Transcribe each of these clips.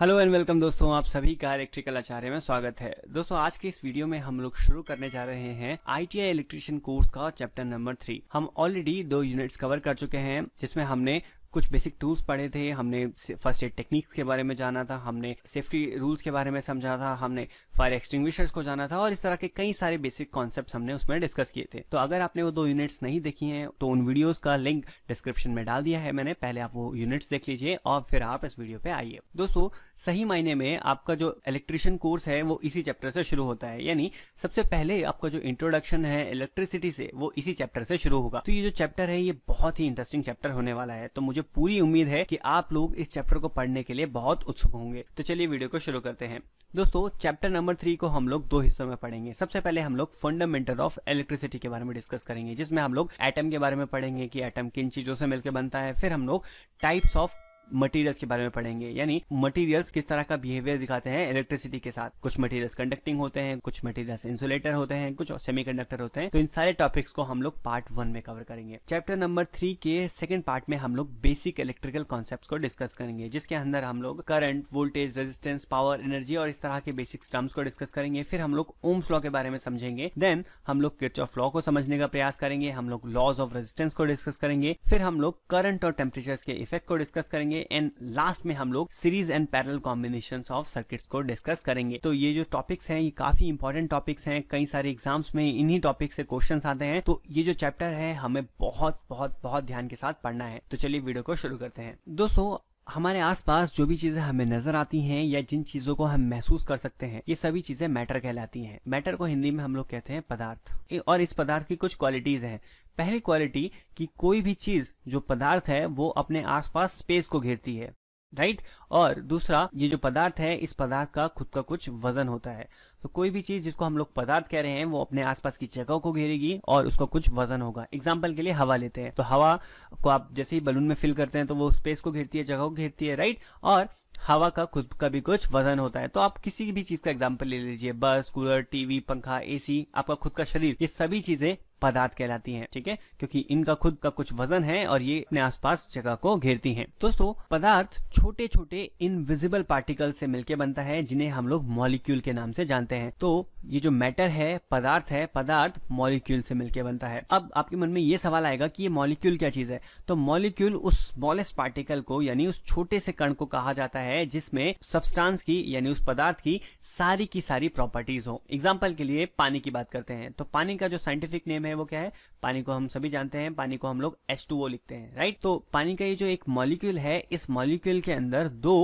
Hello and welcome दोस्तों आप सभी का इलेक्ट्रिकल आचार्य में स्वागत है दोस्तों आज के इस वीडियो में हम लोग शुरू करने जा रहे हैं आईटीआई इलेक्ट्रिशियन कोर्स का चैप्टर नंबर थ्री हम ऑलरेडी दो यूनिट्स कवर कर चुके हैं जिसमें हमने कुछ बेसिक टूल्स पढ़े थे हमने फर्स्ट एड टेक्निक्स के बारे में जाना था हमने सेफ्टी रूल्स के बारे में समझा था हमने फायर एक्सटिंग्विशर्स को जाना था और इस तरह के कई सारे बेसिक कॉन्सेप्ट हमने उसमें डिस्कस किए थे तो अगर आपने वो दो यूनिट्स नहीं देखी हैं तो उन वीडियोस का लिंक डिस्क्रिप्शन में डाल दिया है मैंने पहले आप वो यूनिट्स देख लीजिए और फिर आप इस वीडियो पे आइए दोस्तों सही मायने में आपका जो इलेक्ट्रिशियन कोर्स है वो इसी चैप्टर से शुरू होता है यानी सबसे पहले आपका जो इंट्रोडक्शन है इलेक्ट्रिसिटी से वो इसी चैप्टर से शुरू होगा तो ये जो चैप्टर है ये बहुत ही इंटरेस्टिंग चैप्टर होने वाला है तो मुझे पूरी उम्मीद है कि आप लोग इस चैप्टर को पढ़ने के लिए बहुत उत्सुक होंगे तो चलिए वीडियो को शुरू करते हैं दोस्तों चैप्टर नंबर नंबर थ्री को हम लोग दो हिस्सों में पढ़ेंगे सबसे पहले हम लोग फंडामेंटल ऑफ इलेक्ट्रिसिटी के बारे में डिस्कस करेंगे जिसमें हम लोग एटम के बारे में पढ़ेंगे कि एटम किन चीजों से मिलकर बनता है फिर हम लोग टाइप्स ऑफ मटेरियल्स के बारे में पढ़ेंगे यानी मटेरियल्स किस तरह का बिहेवियर दिखाते हैं इलेक्ट्रिसिटी के साथ कुछ मटेरियल्स कंडक्टिंग होते हैं कुछ मटेरियल्स इंसुलेटर होते हैं कुछ सेमीकंडक्टर होते हैं तो इन सारे टॉपिक्स को हम लोग पार्ट वन में कवर करेंगे चैप्टर नंबर थ्री के सेकंड पार्ट में हम लोग बेसिक इलेक्ट्रिकल कॉन्सेप्ट को डिस्कस करेंगे जिसके अंदर हम लोग current voltage resistance power energy और इस तरह के बेसिक टर्म्स को डिस्कस करेंगे फिर हम लोग ओम्स लॉ के बारे में समझेंगे देन हम लोग किर्च ऑफ लॉ को समझने का प्रयास करेंगे हम लोग लॉज ऑफ रेजिस्टेंस को डिस्कस करेंगे फिर हम लोग करंट और टेम्परेचर के इफेक्ट को डिस्कस करेंगे करेंगे एंड लास्ट में हम लोग series and parallel combination of circuits को डिस्कस करेंगे तो ये जो टॉपिक्स हैं ये काफी इंपॉर्टेंट टॉपिक्स हैं कई सारे एग्जाम्स में इन्हीं टॉपिक से क्वेश्चन आते हैं तो ये जो चैप्टर है हमें बहुत बहुत बहुत ध्यान के साथ पढ़ना है तो चलिए वीडियो को शुरू करते हैं दोस्तों हमारे आसपास जो भी चीजें हमें नजर आती हैं या जिन चीजों को हम महसूस कर सकते हैं ये सभी चीजें मैटर कहलाती हैं मैटर को हिंदी में हम लोग कहते हैं पदार्थ और इस पदार्थ की कुछ क्वालिटीज हैं पहली क्वालिटी कि कोई भी चीज जो पदार्थ है वो अपने आसपास स्पेस को घेरती है राइट और दूसरा ये जो पदार्थ है इस पदार्थ का खुद का कुछ वजन होता है तो कोई भी चीज जिसको हम लोग पदार्थ कह रहे हैं वो अपने आसपास की जगह को घेरेगी और उसका कुछ वजन होगा एग्जाम्पल के लिए हवा लेते हैं तो हवा को आप जैसे ही बलून में फिल करते हैं तो वो स्पेस को घेरती है जगह को घेरती है राइट और हवा का खुद का भी कुछ वजन होता है तो आप किसी भी चीज का एग्जाम्पल ले लीजिए बस कूलर टीवी पंखा एसी आपका खुद का शरीर ये सभी चीजें पदार्थ कहलाती हैं ठीक है क्योंकि इनका खुद का कुछ वजन है और ये अपने आसपास जगह को घेरती हैं दोस्तों पदार्थ छोटे छोटे इनविजिबल पार्टिकल से मिलकर बनता है जिन्हें हम लोग मॉलिक्यूल के नाम से जानते हैं तो ये जो मैटर है पदार्थ है पदार्थ मॉलिक्यूल से मिलकर बनता है अब आपके मन में ये सवाल आएगा कि ये मॉलिक्यूल क्या चीज है तो मॉलिक्यूल उस स्मॉलेस्ट पार्टिकल को यानी उस छोटे से कण को कहा जाता है जिसमें सबस्टांस की यानी उस पदार्थ की सारी की सारी प्रॉपर्टीज हो एग्जाम्पल के लिए पानी की बात करते हैं तो पानी का जो साइंटिफिक नेम में है वो क्या है पानी को हम सभी जानते हैं पानी को हम लोग एस लिखते हैं राइट तो पानी का ये जो एक मॉलिक्यूल है इस मॉलिक्यूल के अंदर दो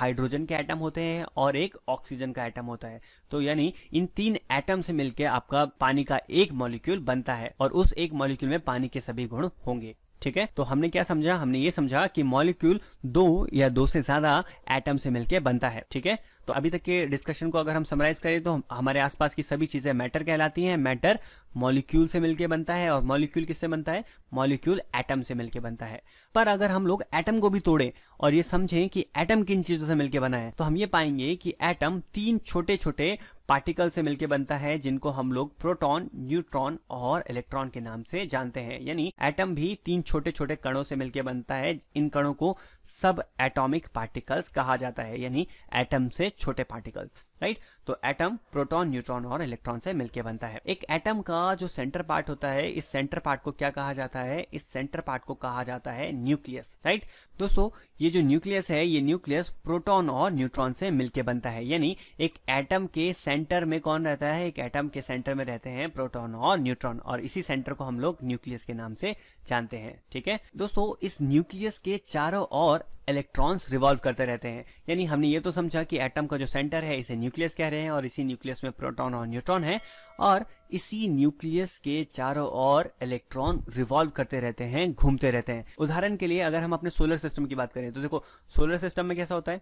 हाइड्रोजन के एटम होते हैं और एक ऑक्सीजन का एटम होता है तो यानी इन तीन एटम से मिलकर आपका पानी का एक मॉलिक्यूल बनता है और उस एक मॉलिक्यूल में पानी के सभी गुण होंगे ठीक है तो हमने क्या समझा हमने ये समझा कि मॉलिक्यूल दो या दो से ज्यादा एटम से मिलकर बनता है ठीक है तो अभी तक के डिस्कशन को अगर हम समराइज करें तो हमारे आसपास की सभी चीजें मैटर कहलाती हैं मैटर मॉलिक्यूल से मिलके बनता है और मॉलिक्यूल किससे बनता है मॉलिक्यूल एटम से मिलके बनता है पर अगर हम लोग एटम को भी तोड़े और ये समझें कि एटम किन चीजों से मिलकर बना है तो हम ये पाएंगे कि एटम तीन छोटे छोटे पार्टिकल से मिलके बनता है जिनको हम लोग प्रोटॉन न्यूट्रॉन और इलेक्ट्रॉन के नाम से जानते हैं यानी एटम भी तीन छोटे छोटे कणों से मिलके बनता है इन कणों को सब एटॉमिक पार्टिकल्स कहा जाता है यानी एटम से छोटे पार्टिकल्स राइट तो एटम प्रोटॉन न्यूट्रॉन और इलेक्ट्रॉन से मिलकर बनता है एक एटम का जो सेंटर पार्ट होता है इस सेंटर पार्ट को क्या कहा जाता है इस सेंटर पार्ट को कहा जाता है न्यूक्लियस राइट दोस्तों ये जो न्यूक्लियस है ये न्यूक्लियस प्रोटॉन और न्यूट्रॉन से मिलकर बनता है यानी एक एटम के सेंटर में कौन रहता है एक एटम के सेंटर में रहते हैं प्रोटोन और न्यूट्रॉन और इसी सेंटर को हम लोग न्यूक्लियस के नाम से जानते हैं ठीक है दोस्तों इस न्यूक्लियस के चारों और इलेक्ट्रॉन्स रिवॉल्व करते रहते हैं यानी हमने ये तो समझा कि एटम का जो सेंटर है इसे न्यूक्लियस कह रहे हैं और इसी न्यूक्लियस में प्रोटॉन और न्यूट्रॉन है और इसी न्यूक्लियस के चारों ओर इलेक्ट्रॉन रिवॉल्व करते रहते हैं घूमते रहते हैं उदाहरण के लिए अगर हम अपने सोलर सिस्टम की बात करें तो देखो सोलर सिस्टम में कैसा होता है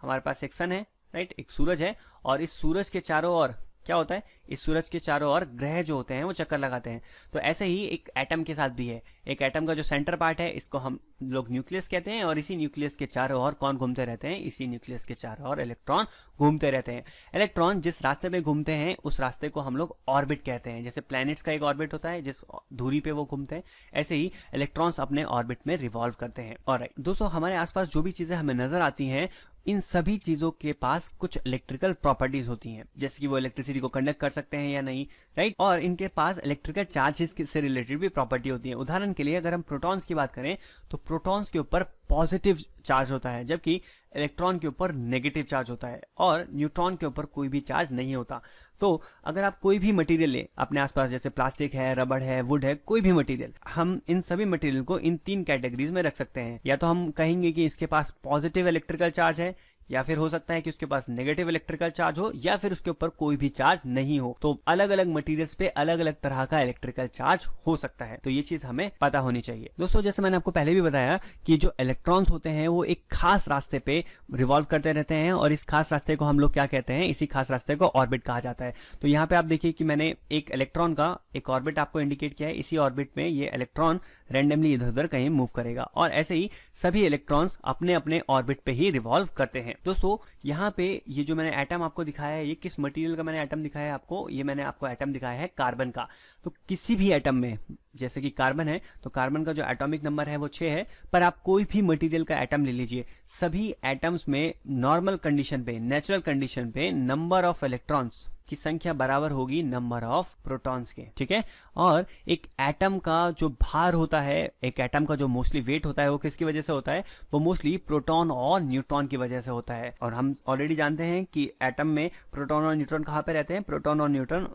हमारे पास एक सन है राइट एक सूरज है और इस सूरज के चारों ओर क्या होता है इस सूरज के चारों ओर ग्रह जो होते हैं वो चक्कर लगाते हैं तो ऐसे ही एक एटम के साथ भी है एक एटम का जो सेंटर पार्ट है इसको हम लोग न्यूक्लियस कहते हैं और इसी न्यूक्लियस के चारों ओर कौन घूमते रहते हैं इसी न्यूक्लियस के चारों ओर इलेक्ट्रॉन घूमते रहते हैं इलेक्ट्रॉन जिस रास्ते में घूमते हैं उस रास्ते को हम लोग ऑर्बिट कहते हैं जैसे प्लैनेट्स का एक ऑर्बिट होता है जिस धूरी पे वो घूमते हैं ऐसे ही इलेक्ट्रॉन्स अपने ऑर्बिट में रिवॉल्व करते हैं और दोस्तों हमारे आसपास जो भी चीजें हमें नजर आती हैं इन सभी चीजों के पास कुछ इलेक्ट्रिकल प्रॉपर्टीज होती हैं जैसे कि वो इलेक्ट्रिसिटी को कंडक्ट कर सकते हैं या नहीं राइट और इनके पास इलेक्ट्रिकल चार्जेस से रिलेटेड भी प्रॉपर्टी होती है उदाहरण के लिए अगर हम प्रोटॉन्स की बात करें तो प्रोटॉन्स के ऊपर पॉजिटिव चार्ज होता है जबकि इलेक्ट्रॉन के ऊपर नेगेटिव चार्ज होता है और न्यूट्रॉन के ऊपर कोई भी चार्ज नहीं होता तो अगर आप कोई भी मटेरियल लें अपने आसपास जैसे प्लास्टिक है रबड़ है वुड है कोई भी मटेरियल हम इन सभी मटेरियल को इन तीन कैटेगरीज में रख सकते हैं या तो हम कहेंगे कि इसके पास पॉजिटिव इलेक्ट्रिकल चार्ज है या फिर हो सकता है कि उसके पास नेगेटिव इलेक्ट्रिकल चार्ज हो या फिर उसके ऊपर कोई भी चार्ज नहीं हो तो अलग अलग मटेरियल्स पे अलग अलग तरह का इलेक्ट्रिकल चार्ज हो सकता है तो ये चीज हमें पता होनी चाहिए दोस्तों जैसे मैंने आपको पहले भी बताया कि जो इलेक्ट्रॉन्स होते हैं वो एक खास रास्ते पे रिवॉल्व करते रहते हैं और इस खास रास्ते को हम लोग क्या कहते हैं इसी खास रास्ते को ऑर्बिट कहा जाता है तो यहाँ पे आप देखिए कि मैंने एक इलेक्ट्रॉन का एक ऑर्बिट आपको इंडिकेट किया है इसी ऑर्बिट में ये इलेक्ट्रॉन रेंडमली इधर उधर कहीं मूव करेगा और ऐसे ही सभी इलेक्ट्रॉन्स अपने अपने ऑर्बिट पे ही रिवॉल्व करते हैं दोस्तों यहाँ पे ये जो मैंने एटम आपको दिखाया है ये किस मटेरियल का मैंने एटम दिखाया है आपको ये मैंने आपको एटम दिखाया है कार्बन का तो किसी भी एटम में जैसे कि कार्बन है तो कार्बन का जो एटॉमिक नंबर है वो छः है पर आप कोई भी मटेरियल का एटम ले लीजिए सभी एटम्स में नॉर्मल कंडीशन पे नेचुरल कंडीशन पे नंबर ऑफ इलेक्ट्रॉन्स की संख्या बराबर होगी नंबर ऑफ प्रोटॉन्स के ठीक है और एक एटम का जो भार होता है एक एटम का जो मोस्टली वेट होता है वो किसकी वजह से होता है वो मोस्टली प्रोटॉन और न्यूट्रॉन की वजह से होता है और हम ऑलरेडी जानते हैं कि एटम में प्रोटॉन और न्यूट्रॉन कहाँ पे रहते हैं प्रोटोन और न्यूट्रॉन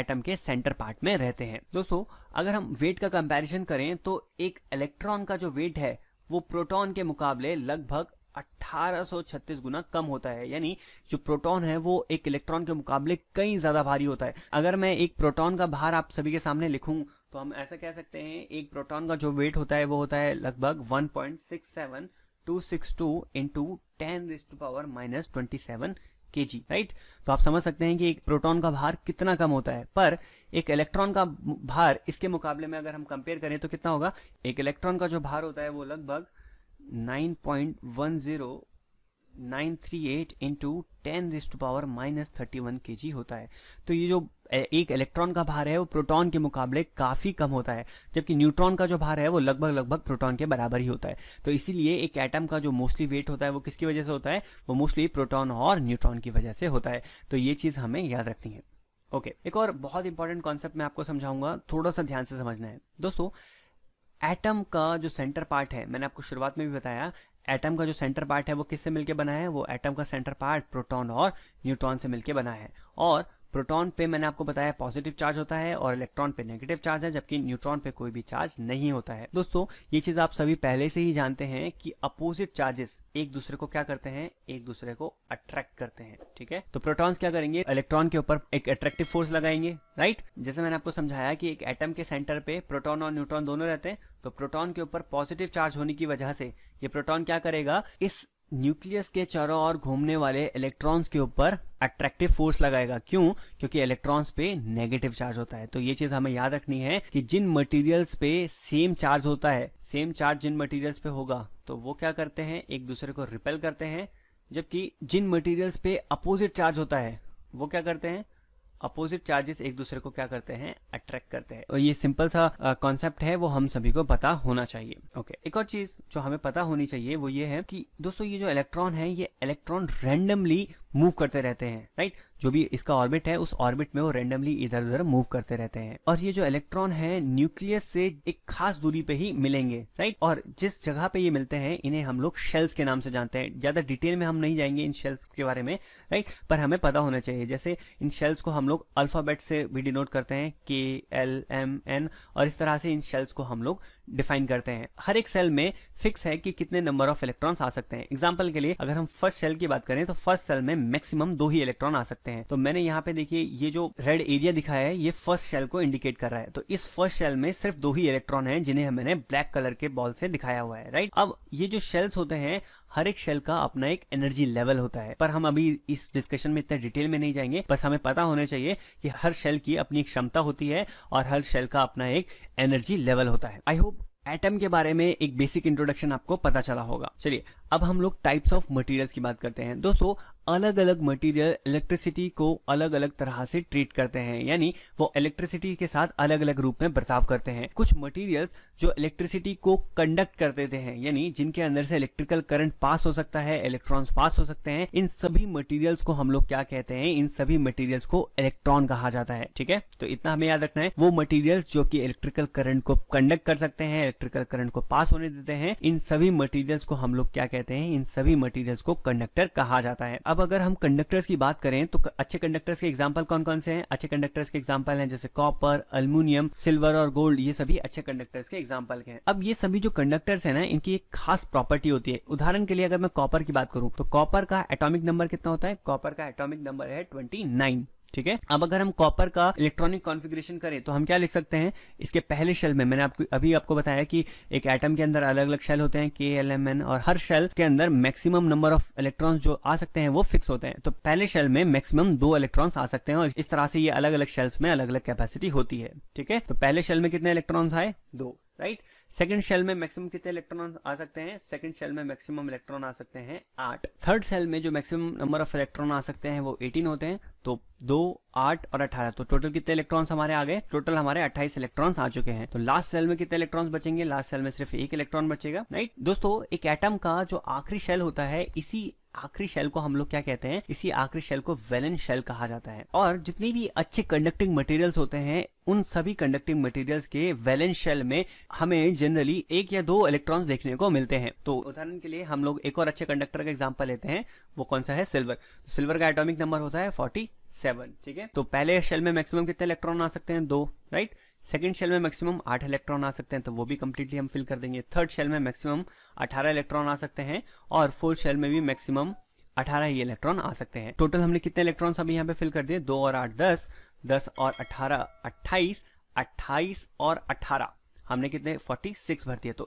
एटम के सेंटर पार्ट में रहते हैं दोस्तों अगर हम वेट का कंपेरिजन करें तो एक इलेक्ट्रॉन का जो वेट है वो प्रोटॉन के मुकाबले लगभग 1836 गुना कम होता है यानी जो प्रोटॉन है वो एक इलेक्ट्रॉन के मुकाबले कई ज्यादा भारी होता है अगर मैं एक प्रोटॉन का भार आप सभी के सामने लिखूं तो हम ऐसा कह सकते हैं एक प्रोटॉन का जो वेट होता है वो होता है लगभग 1.67262 into ten raised power minus twenty seven K G right तो आप समझ सकते हैं कि एक प्रोटॉन का भार कितना कम होता है पर एक इलेक्ट्रॉन का भार इसके मुकाबले में अगर हम कंपेयर करें तो कितना होगा एक इलेक्ट्रॉन का जो भार होता है वो लगभग 9.10938 into 10 raised to power minus thirty one के होता है तो ये जो एक इलेक्ट्रॉन का भार है वो प्रोटॉन के मुकाबले काफी कम होता है जबकि न्यूट्रॉन का जो भार है वो लगभग लगभग प्रोटॉन के बराबर ही होता है तो इसीलिए एक एटम का जो मोस्टली वेट होता है वो किसकी वजह से होता है वो मोस्टली प्रोटॉन और न्यूट्रॉन की वजह से होता है तो ये चीज हमें याद रखनी है ओके okay, एक और बहुत इंपॉर्टेंट कॉन्सेप्ट मैं आपको समझाऊंगा थोड़ा सा ध्यान से समझना है दोस्तों एटम का जो सेंटर पार्ट है मैंने आपको शुरुआत में भी बताया एटम का जो सेंटर पार्ट है वो किससे मिलके बना है वो एटम का सेंटर पार्ट प्रोटॉन और न्यूट्रॉन से मिलके बना है और प्रोटॉन पे मैंने आपको बताया पॉजिटिव चार्ज होता है और इलेक्ट्रॉन पे नेगेटिव चार्ज है जबकि न्यूट्रॉन पे कोई भी चार्ज नहीं होता है दोस्तों ये चीज आप सभी पहले से ही जानते हैं कि अपोजिट चार्जेस एक दूसरे को क्या करते हैं एक दूसरे को अट्रैक्ट करते हैं ठीक है तो प्रोटॉन्स क्या करेंगे इलेक्ट्रॉन के ऊपर एक अट्रैक्टिव फोर्स लगाएंगे राइट जैसे मैंने आपको समझाया कि एक एटम के सेंटर पे प्रोटोन और न्यूट्रॉन दोनों रहते हैं तो प्रोटॉन के ऊपर पॉजिटिव चार्ज होने की वजह से ये प्रोटॉन क्या करेगा इस न्यूक्लियस के चारों ओर घूमने वाले इलेक्ट्रॉन्स के ऊपर अट्रैक्टिव फोर्स लगाएगा क्यों क्योंकि इलेक्ट्रॉन्स पे नेगेटिव चार्ज होता है तो ये चीज हमें याद रखनी है कि जिन मटेरियल्स पे सेम चार्ज होता है सेम चार्ज जिन मटेरियल्स पे होगा तो वो क्या करते हैं एक दूसरे को रिपेल करते हैं जबकि जिन मटीरियल्स पे अपोजिट चार्ज होता है वो क्या करते हैं अपोजिट चार्जेस एक दूसरे को क्या करते हैं अट्रैक्ट करते हैं और ये सिंपल सा कॉन्सेप्ट uh, है वो हम सभी को पता होना चाहिए ओके okay. एक और चीज जो हमें पता होनी चाहिए वो ये है कि दोस्तों ये जो इलेक्ट्रॉन है ये इलेक्ट्रॉन रेंडमली मूव करते रहते हैं राइट जो भी इसका ऑर्बिट है उस ऑर्बिट में वो रेंडमली इधर उधर मूव करते रहते हैं और ये जो इलेक्ट्रॉन है न्यूक्लियस से एक खास दूरी पे ही मिलेंगे राइट और जिस जगह पे ये मिलते हैं इन्हें हम लोग शेल्स के नाम से जानते हैं ज्यादा डिटेल में हम नहीं जाएंगे इन शेल्स के बारे में राइट पर हमें पता होना चाहिए जैसे इन शेल्स को हम लोग अल्फाबेट से भी डिनोट करते हैं के एल एम एन और इस तरह से इन शेल्स को हम लोग डिफाइन करते हैं हर एक सेल में फिक्स है कि कितने नंबर ऑफ इलेक्ट्रॉन आ सकते हैं एग्जाम्पल के लिए अगर हम फर्स्ट सेल की बात करें तो फर्स्ट सेल में मैक्सिमम दो ही इलेक्ट्रॉन आ सकते हैं तो मैंने यहाँ पे देखिए ये जो रेड एरिया दिखाया है ये फर्स्ट शेल को इंडिकेट कर रहा है तो इस फर्स्ट शेल में सिर्फ दो ही इलेक्ट्रॉन है जिन्हें मैंने ब्लैक कलर के बॉल से दिखाया हुआ है राइट अब ये जो शेल्स होते हैं हर एक शेल का अपना एक एनर्जी लेवल होता है पर हम अभी इस डिस्कशन में इतने डिटेल में नहीं जाएंगे बस हमें पता होना चाहिए कि हर शेल की अपनी क्षमता होती है और हर शेल का अपना एक एनर्जी लेवल होता है आई होप एटम के बारे में एक बेसिक इंट्रोडक्शन आपको पता चला होगा चलिए अब हम लोग टाइप्स ऑफ मटेरियल्स की बात करते हैं दोस्तों अलग अलग मटेरियल इलेक्ट्रिसिटी को अलग अलग तरह से ट्रीट करते हैं यानी वो इलेक्ट्रिसिटी के साथ अलग अलग रूप में बर्ताव करते हैं कुछ मटेरियल्स जो इलेक्ट्रिसिटी को कंडक्ट कर देते हैं यानी जिनके अंदर से इलेक्ट्रिकल करंट पास हो सकता है इलेक्ट्रॉन्स पास हो सकते हैं इन सभी मटीरियल्स को हम लोग क्या कहते हैं इन सभी मटीरियल्स को इलेक्ट्रॉन कहा जाता है ठीक है तो इतना हमें याद रखना है वो मटीरियल्स जो कि इलेक्ट्रिकल करंट को कंडक्ट कर सकते हैं इलेक्ट्रिकल करंट को पास होने देते हैं इन सभी मटीरियल्स को हम लोग क्या कहते हैं कहते हैं इन सभी मटेरियल्स को कंडक्टर कहा जाता है अब अगर हम कंडक्टर्स की बात करें तो अच्छे कंडक्टर्स के एग्जाम्पल कौन कौन से हैं अच्छे कंडक्टर्स के एग्जाम्पल हैं जैसे कॉपर अल्मोनियम सिल्वर और गोल्ड ये सभी अच्छे कंडक्टर्स के एग्जाम्पल हैं अब ये सभी जो कंडक्टर्स है ना इनकी एक खास प्रॉपर्टी होती है उदाहरण के लिए अगर मैं कॉपर की बात करूँ तो कॉपर का एटोमिक नंबर कितना होता है कॉपर का एटोमिक नंबर है ट्वेंटी ठीक है अब अगर हम कॉपर का इलेक्ट्रॉनिक कॉन्फ़िगरेशन करें तो हम क्या लिख सकते हैं इसके पहले शेल में मैंने आपको अभी आपको बताया कि एक एटम के अंदर अलग अलग शेल होते हैं के एल एम एन और हर शेल के अंदर मैक्सिमम नंबर ऑफ इलेक्ट्रॉन्स जो आ सकते हैं वो फिक्स होते हैं तो पहले शेल में मैक्सिमम दो इलेक्ट्रॉन्स आ सकते हैं और इस तरह से ये अलग अलग शेल्स में अलग अलग कैपेसिटी होती है ठीक है तो पहले शेल में कितने इलेक्ट्रॉन्स आए दो राइट सेकंड शेल में मैक्सिमम कितने इलेक्ट्रॉन आ सकते हैं सेकंड शेल में मैक्सिमम इलेक्ट्रॉन आ सकते हैं आठ थर्ड शेल में जो मैक्सिमम नंबर ऑफ इलेक्ट्रॉन आ सकते हैं वो एटीन होते हैं तो दो आठ और अठारह तो टोटल कितने इलेक्ट्रॉन्स हमारे आ गए टोटल हमारे अट्ठाईस इलेक्ट्रॉन्स आ चुके हैं तो लास्ट सेल में कितने इलेक्ट्रॉन्स बचेंगे लास्ट सेल में सिर्फ एक इलेक्ट्रॉन बचेगा राइट दोस्तों एक एटम का जो आखिरी शेल होता है इसी आखिरी शेल को हम लोग क्या कहते हैं इसी आखिरी शेल को वेलन शेल कहा जाता है और जितनी भी अच्छे कंडक्टिंग मटेरियल्स होते हैं उन सभी कंडक्टिंग मटेरियल्स के वैलेंस शेल में हमें जनरली एक या दो इलेक्ट्रॉन्स देखने को मिलते हैं तो उदाहरण के लिए हम लोग एक और अच्छे कंडक्टर का एग्जांपल लेते हैं वो कौन सा है सिल्वर सिल्वर तो का एटॉमिक नंबर होता है फोर्टी ठीक है तो पहले शेल में मैक्सिमम कितने इलेक्ट्रॉन आ सकते हैं दो राइट right? सेकेंड शेल में मैक्सिमम आठ इलेक्ट्रॉन आ सकते हैं तो वो भी कम्प्लीटली हम फिल कर देंगे थर्ड शेल में मैक्सिमम अठारह इलेक्ट्रॉन आ सकते हैं और फोर्थ शेल में भी मैक्सिमम अठारह ही इलेक्ट्रॉन आ सकते हैं टोटल हमने कितने इलेक्ट्रॉन अभी यहाँ पे फिल कर दिए दो और आठ दस दस और अठारह अट्ठाईस अट्ठाईस और अठारह हमने कितने 46 भर दिए तो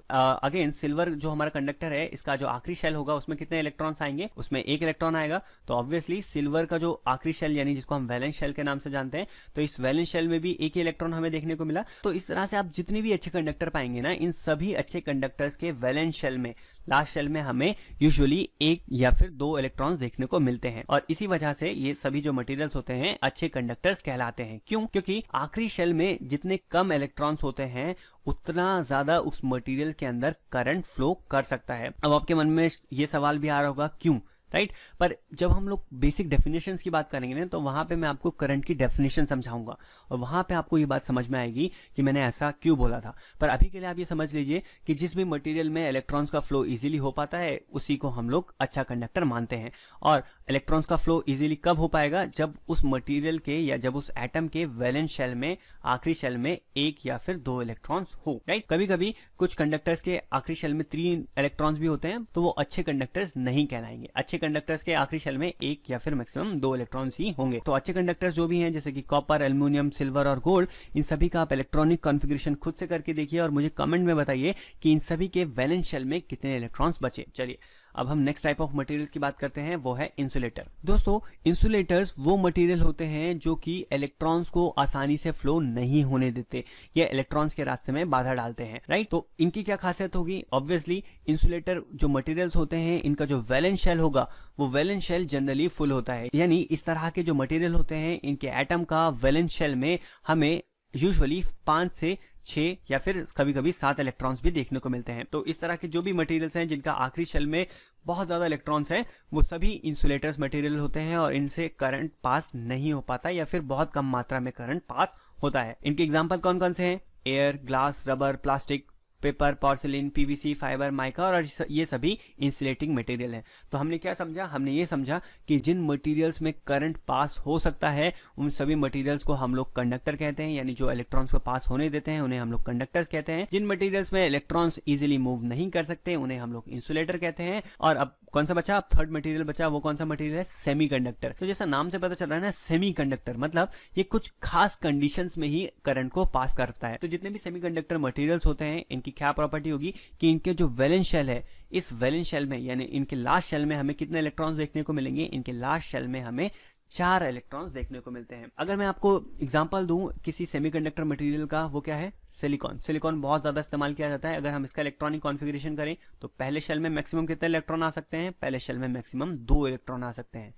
अगेन सिल्वर जो हमारा कंडक्टर है इसका जो आखिरी शेल होगा उसमें कितने इलेक्ट्रॉन्स आएंगे उसमें एक इलेक्ट्रॉन आएगा तो ऑब्वियसली सिल्वर का जो आखिरी शेल यानी जिसको हम वैलेंस शेल के नाम से जानते हैं तो इस वैलेंस शेल में भी एक ही इलेक्ट्रॉन हमें देखने को मिला तो इस तरह से आप जितने भी अच्छे कंडक्टर पाएंगे ना इन सभी अच्छे कंडक्टर्स के वैलेंस शेल में लास्ट शेल में हमें यूजुअली एक या फिर दो इलेक्ट्रॉन्स देखने को मिलते हैं और इसी वजह से ये सभी जो मटेरियल्स होते हैं अच्छे कंडक्टर्स कहलाते हैं क्यों क्योंकि आखिरी शेल में जितने कम इलेक्ट्रॉन्स होते हैं उतना ज्यादा उस मटेरियल के अंदर करंट फ्लो कर सकता है अब आपके मन में ये सवाल भी आ रहा होगा क्यों राइट पर जब हम लोग बेसिक डेफिनेशंस की बात करेंगे ना तो वहां पे मैं आपको करंट की डेफिनेशन समझाऊंगा और वहां पे आपको ये बात समझ में आएगी कि मैंने ऐसा क्यों बोला था पर अभी के लिए आप ये समझ लीजिए कि जिस भी मटेरियल में इलेक्ट्रॉन्स का फ्लो इजीली हो पाता है उसी को हम लोग अच्छा कंडक्टर मानते हैं और इलेक्ट्रॉन्स का फ्लो इजिली कब हो पाएगा जब उस मटीरियल के या जब उस एटम के वैलेंस शेल में आखिरी शेल में एक या फिर दो इलेक्ट्रॉन्स हो राइट कभी कभी कुछ कंडक्टर्स के आखिरी शेल में तीन इलेक्ट्रॉन्स भी होते हैं तो वो अच्छे कंडक्टर्स नहीं कहलाएंगे अच्छे कंडक्टर्स के आखिरी शेल में एक या फिर मैक्सिमम दो इलेक्ट्रॉन्स ही होंगे तो अच्छे कंडक्टर्स जो भी हैं जैसे कि कॉपर एल्यूमिनियम सिल्वर और गोल्ड इन सभी का आप इलेक्ट्रॉनिक कॉन्फिग्रेशन खुद से करके देखिए और मुझे कमेंट में बताइए कि इन सभी के वैलेंस शेल में कितने इलेक्ट्रॉन्स बचे चलिए अब हम नेक्स्ट टाइप ऑफ मटेरियल की बात करते हैं वो है इंसुलेटर दोस्तों इंसुलेटर्स वो मटेरियल होते हैं जो कि इलेक्ट्रॉन्स को आसानी से फ्लो नहीं होने देते ये इलेक्ट्रॉन्स के रास्ते में बाधा डालते हैं राइट तो इनकी क्या खासियत होगी ऑब्वियसली इंसुलेटर जो मटेरियल्स होते हैं इनका जो वैलेंस शेल होगा वो वैलेंस शेल जनरली फुल होता है यानी इस तरह के जो मटेरियल होते हैं इनके एटम का वैलेंस शेल में हमें यूजली पांच से छह या फिर कभी कभी सात इलेक्ट्रॉन्स भी देखने को मिलते हैं तो इस तरह के जो भी मटेरियल्स हैं जिनका आखिरी शेल में बहुत ज़्यादा इलेक्ट्रॉन्स हैं वो सभी इंसुलेटर्स मटेरियल होते हैं और इनसे करंट पास नहीं हो पाता या फिर बहुत कम मात्रा में करंट पास होता है इनके एग्जाम्पल कौन कौन से हैं air glass rubber plastic paper porcelain PVC fibre mica और ये सभी इंसुलेटिंग मटेरियल है तो हमने क्या समझा हमने ये समझा कि जिन मटेरियल्स में करंट पास हो सकता है उन सभी मटेरियल्स को हम लोग कंडक्टर कहते हैं यानी जो इलेक्ट्रॉन्स को पास होने देते हैं उन्हें हम लोग कंडक्टर्स कहते हैं जिन मटेरियल्स में इलेक्ट्रॉन्स इजिली मूव नहीं कर सकते उन्हें हम लोग इंसुलेटर कहते हैं और अब कौन सा बचा अब थर्ड मटेरियल बचा वो कौन सा मटेरियल है सेमीकंडक्टर तो जैसा नाम से पता चल रहा है ना सेमीकंडक्टर मतलब ये कुछ खास कंडीशंस में ही करंट को पास करता है तो जितने भी सेमीकंडक्टर मटेरियल्स होते हैं इनकी की क्या प्रॉपर्टी होगी कि इनके जो वैलेंस शेल है इस वैलेंस शेल में यानी इनके लास्ट शेल में हमें कितने इलेक्ट्रॉन्स देखने को मिलेंगे इनके लास्ट शेल में हमें चार इलेक्ट्रॉन्स देखने को मिलते हैं अगर मैं आपको एग्जांपल दूं किसी सेमीकंडक्टर मटेरियल का वो क्या है सिलिकॉन सिलिकॉन बहुत ज्यादा इस्तेमाल किया जाता है अगर हम इसका इलेक्ट्रॉनिक कॉन्फ़िगरेशन करें तो पहले शेल में मैक्सिमम कितने इलेक्ट्रॉन आ सकते हैं पहले शेल में मैक्सिमम दो इलेक्ट्रॉन आ सकते हैं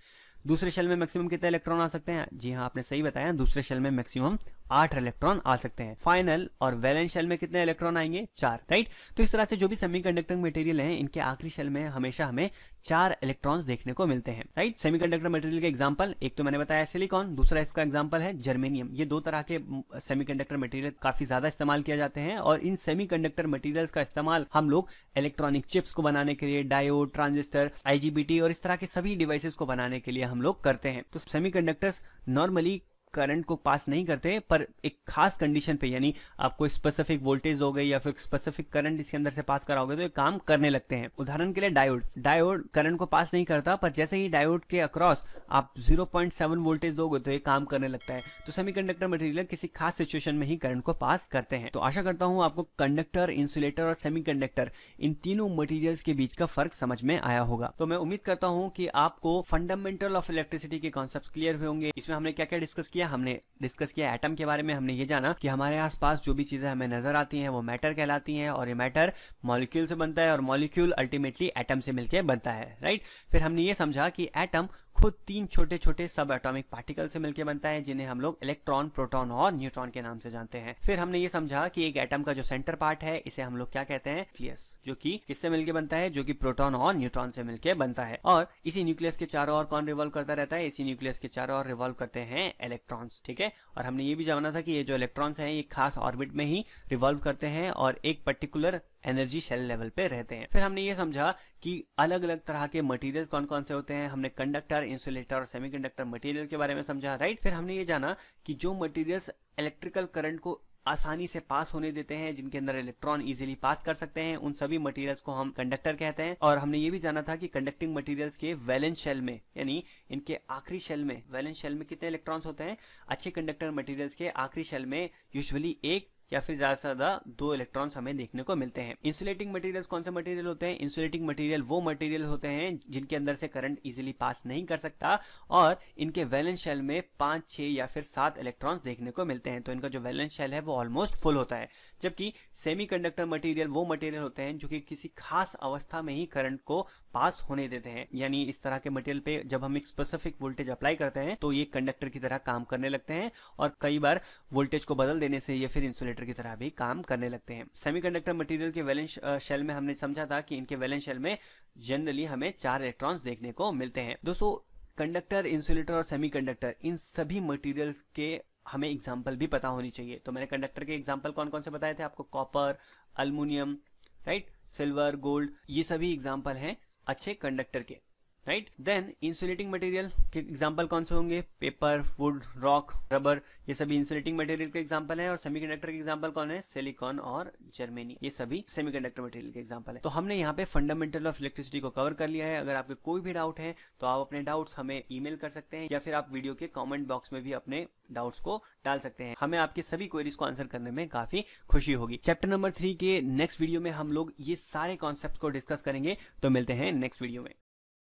दूसरे शेल में मैक्सिमम कितने इलेक्ट्रॉन आ सकते हैं जी हाँ आपने सही बताया दूसरे शेल में मैक्सिमम आठ इलेक्ट्रॉन आ सकते हैं फाइनल और वैलेंस शेल में कितने इलेक्ट्रॉन आएंगे चार राइट तो इस तरह से जो भी सेमीकंडक्टर मटेरियल है इनके आखिरी शेल में हमेशा हमें चार इलेक्ट्रॉन्स देखने को मिलते हैं राइट सेमीकंडक्टर मटेरियल के एग्जांपल एक तो मैंने बताया सिलिकॉन दूसरा इसका एग्जाम्पल है जर्मेनियम ये दो तरह के सेमीकंडक्टर मटेरियल काफी ज्यादा इस्तेमाल किया जाते हैं और इन सेमीकंडक्टर मटेरियल्स का इस्तेमाल हम लोग इलेक्ट्रॉनिक चिप्स को बनाने के लिए डायो ट्रांजिस्टर आईजीबीटी और इस तरह के सभी डिवाइसेस को बनाने के लिए हम लोग करते हैं तो सेमी नॉर्मली करंट को पास नहीं करते पर एक खास कंडीशन पे यानी आपको स्पेसिफिक वोल्टेज हो गई या फिर स्पेसिफिक करंट इसके अंदर से पास कराओगे तो ये काम करने लगते हैं उदाहरण के लिए डायोड डायोड करंट को पास नहीं करता पर जैसे ही डायोड के अक्रॉस आप 0.7 वोल्टेज दोगे तो ये काम करने लगता है तो सेमी कंडक्टर मटेरियल किसी खास सिचुएशन में ही करंट को पास करते हैं तो आशा करता हूँ आपको कंडक्टर इंसुलेटर और सेमी इन तीनों मटीरियल के बीच का फर्क समझ में आया होगा तो मैं उम्मीद करता हूँ कि आपको फंडामेंटल ऑफ इलेक्ट्रिसिटी के कॉन्सेप्ट क्लियर हुए होंगे इसमें हमने क्या क्या डिस्कस किया किया हमने डिस्कस किया एटम के बारे में हमने ये जाना कि हमारे आसपास जो भी चीज़ें हमें नजर आती हैं वो मैटर कहलाती हैं और ये मैटर मॉलिक्यूल से बनता है और मॉलिक्यूल अल्टीमेटली एटम से मिलकर बनता है राइट फिर हमने ये समझा कि एटम खुद तीन छोटे छोटे सब एटॉमिक पार्टिकल से मिलकर बनता है जिन्हें हम लोग इलेक्ट्रॉन प्रोटॉन और न्यूट्रॉन के नाम से जानते हैं फिर हमने ये समझा कि एक एटम का जो सेंटर पार्ट है इसे हम लोग क्या कहते हैं न्यूक्लियस जो कि किससे मिलकर बनता है जो कि प्रोटोन और न्यूट्रॉन से मिलकर बनता है और इसी न्यूक्लियस के चारों ओर कौन रिवॉल्व करता रहता है इसी न्यूक्लियस के चारों ओर रिवॉल्व करते हैं इलेक्ट्रॉन्स ठीक है और हमने ये भी जाना था कि ये जो इलेक्ट्रॉन्स हैं ये खास ऑर्बिट में ही रिवॉल्व करते हैं और एक पर्टिकुलर एनर्जी शेल लेवल पे रहते हैं फिर हमने ये समझा कि अलग अलग तरह के मटेरियल कौन कौन से होते हैं हमने कंडक्टर इंसुलेटर और सेमीकंडक्टर मटेरियल के बारे में समझा राइट फिर हमने ये जाना कि जो मटेरियल्स इलेक्ट्रिकल करंट को आसानी से पास होने देते हैं जिनके अंदर इलेक्ट्रॉन इजीली पास कर सकते हैं उन सभी मटेरियल्स को हम कंडक्टर कहते हैं और हमने ये भी जाना था कि कंडक्टिंग मटेरियल्स के वैलेंस शेल में यानी इनके आखिरी शेल में वैलेंस शेल में कितने इलेक्ट्रॉन्स होते हैं अच्छे कंडक्टर मटेरियल्स के आखिरी शेल में यूजली एक या फिर ज्यादा से ज्यादा दो इलेक्ट्रॉन हमें देखने को मिलते हैं इंसुलेटिंग मटेरियल कौन से मटेरियल होते हैं इंसुलेटिंग मटेरियल वो मटेरियल होते हैं जिनके अंदर से करंट इजिली पास नहीं कर सकता और इनके वैलेंस शेल में पांच छह या फिर सात इलेक्ट्रॉन्स देखने को मिलते हैं तो इनका जो वैलेंस शेल है वो ऑलमोस्ट फुल होता है जबकि सेमी कंडक्टर मटेरियल वो मटेरियल होते हैं जो कि किसी खास अवस्था में ही करंट को पास होने देते हैं यानी इस तरह के मटेरियल पे जब हम एक स्पेसिफिक वोल्टेज अप्लाई करते हैं तो ये कंडक्टर की तरह काम करने लगते हैं और कई बार वोल्टेज को बदल देने से ये फिर इंसुलेटर की तरह भी काम करने लगते हैं सेमी मटेरियल के वैलेंस शेल में हमने समझा था कि इनके वैलेंस शेल में जनरली हमें चार इलेक्ट्रॉन देखने को मिलते हैं दोस्तों कंडक्टर इंसुलेटर और सेमी इन सभी मटीरियल के हमें एग्जाम्पल भी पता होनी चाहिए तो मैंने कंडक्टर के एग्जाम्पल कौन कौन से बताए थे आपको copper aluminium right silver gold ये सभी एग्जाम्पल हैं अच्छे कंडक्टर के राइट देन इंसुलेटिंग मटेरियल के एग्जाम्पल कौन से होंगे पेपर वुड रॉक रबर ये सभी इंसुलेटिंग मटेरियल के एग्जाम्पल है और सेमी कंडक्टर के एग्जाम्पल कौन है सिलिकॉन और जर्मेनी ये सभी सेमी कंडक्टर मटेरियल के एग्जाम्पल है तो हमने यहाँ पे फंडामेंटल ऑफ इलेक्ट्रिसिटी को कवर कर लिया है अगर आपके कोई भी डाउट है तो आप अपने डाउट्स हमें ई कर सकते हैं या फिर आप वीडियो के कॉमेंट बॉक्स में भी अपने डाउट्स को डाल सकते हैं हमें आपके सभी क्वेरीज को आंसर करने में काफी खुशी होगी चैप्टर नंबर थ्री के नेक्स्ट वीडियो में हम लोग ये सारे कॉन्सेप्ट को डिस्कस करेंगे तो मिलते हैं नेक्स्ट वीडियो में